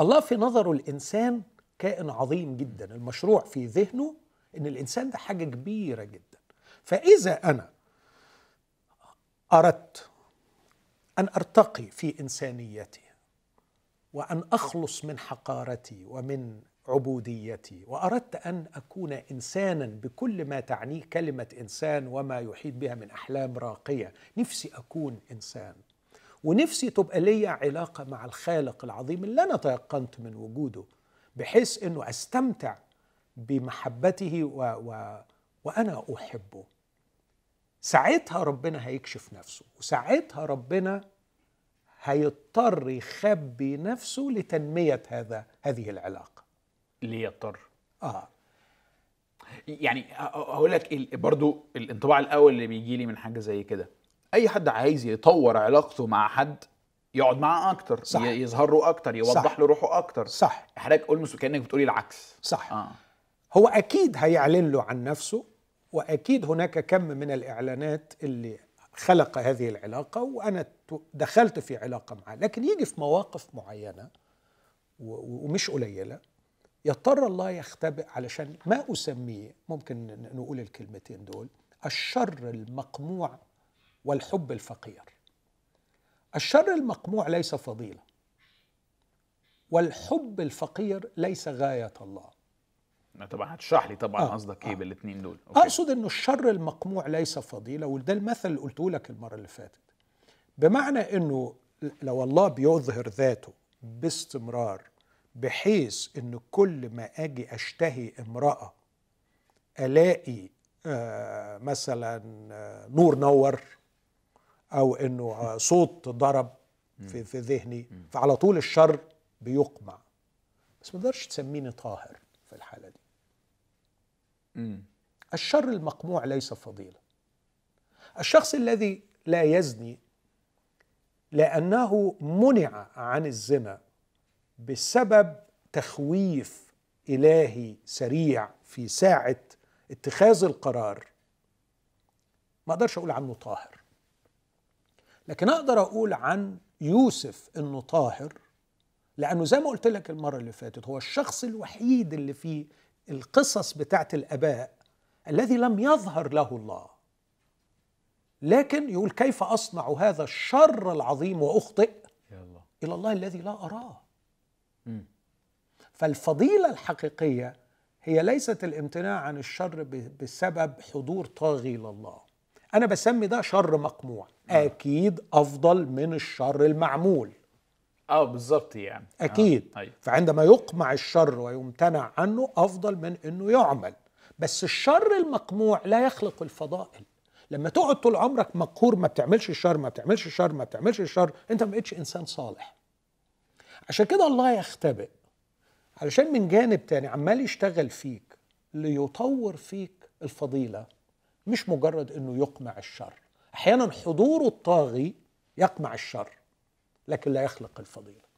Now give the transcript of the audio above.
الله في نظره الانسان كائن عظيم جدا المشروع في ذهنه ان الانسان ده حاجه كبيره جدا فاذا انا اردت ان ارتقي في انسانيتي وان اخلص من حقارتي ومن عبوديتي واردت ان اكون انسانا بكل ما تعنيه كلمه انسان وما يحيط بها من احلام راقيه نفسي اكون انسان ونفسي تبقى ليا علاقة مع الخالق العظيم اللي أنا تيقنت من وجوده بحيث أنه أستمتع بمحبته و... و... وأنا أحبه ساعتها ربنا هيكشف نفسه وساعتها ربنا هيضطر يخبي نفسه لتنمية هذا هذه العلاقة ليه يضطر؟ آه يعني هقول لك برضو الانطباع الأول اللي بيجي لي من حاجة زي كده اي حد عايز يطور علاقته مع حد يقعد معاه اكتر صح. يظهر له اكتر يوضح صح. له روحه اكتر صح حضرتك اولموست كانك بتقولي العكس صح آه. هو اكيد هيعلن له عن نفسه واكيد هناك كم من الاعلانات اللي خلق هذه العلاقه وانا دخلت في علاقه معاه لكن يجي في مواقف معينه ومش قليله يضطر الله يختبئ علشان ما اسميه ممكن نقول الكلمتين دول الشر المقموع والحب الفقير الشر المقموع ليس فضيله والحب الفقير ليس غايه الله آه، طبعا هتشرح لي طبعا آه، قصدك آه. ايه آه. بالاثنين دول أوكي. اقصد انه الشر المقموع ليس فضيله وده المثل اللي قلته لك المره اللي فاتت بمعنى انه لو الله بيظهر ذاته باستمرار بحيث ان كل ما اجي اشتهي امراه الاقي آه مثلا آه نور نور او انه صوت ضرب في في ذهني فعلى طول الشر بيقمع بس ما تقدرش تسميني طاهر في الحاله دي الشر المقموع ليس فضيله الشخص الذي لا يزني لانه منع عن الزنا بسبب تخويف الهي سريع في ساعه اتخاذ القرار ما اقدرش اقول عنه طاهر لكن اقدر اقول عن يوسف انه طاهر لانه زي ما قلت لك المره اللي فاتت هو الشخص الوحيد اللي في القصص بتاعت الاباء الذي لم يظهر له الله لكن يقول كيف اصنع هذا الشر العظيم واخطئ الله. الى الله الذي لا اراه م. فالفضيله الحقيقيه هي ليست الامتناع عن الشر بسبب حضور طاغي لله انا بسمي ده شر مقموع نعم. اكيد افضل من الشر المعمول اه بالظبط يعني آه، اكيد آه. أيوه. فعندما يقمع الشر ويمتنع عنه افضل من انه يعمل بس الشر المقموع لا يخلق الفضائل لما تقعد طول عمرك مقهور ما بتعملش الشر ما بتعملش الشر ما بتعملش الشر انت ما بقتش انسان صالح عشان كده الله يختبئ علشان من جانب تاني عمال يشتغل فيك ليطور فيك الفضيله مش مجرد انه يقمع الشر احيانا حضوره الطاغي يقمع الشر لكن لا يخلق الفضيله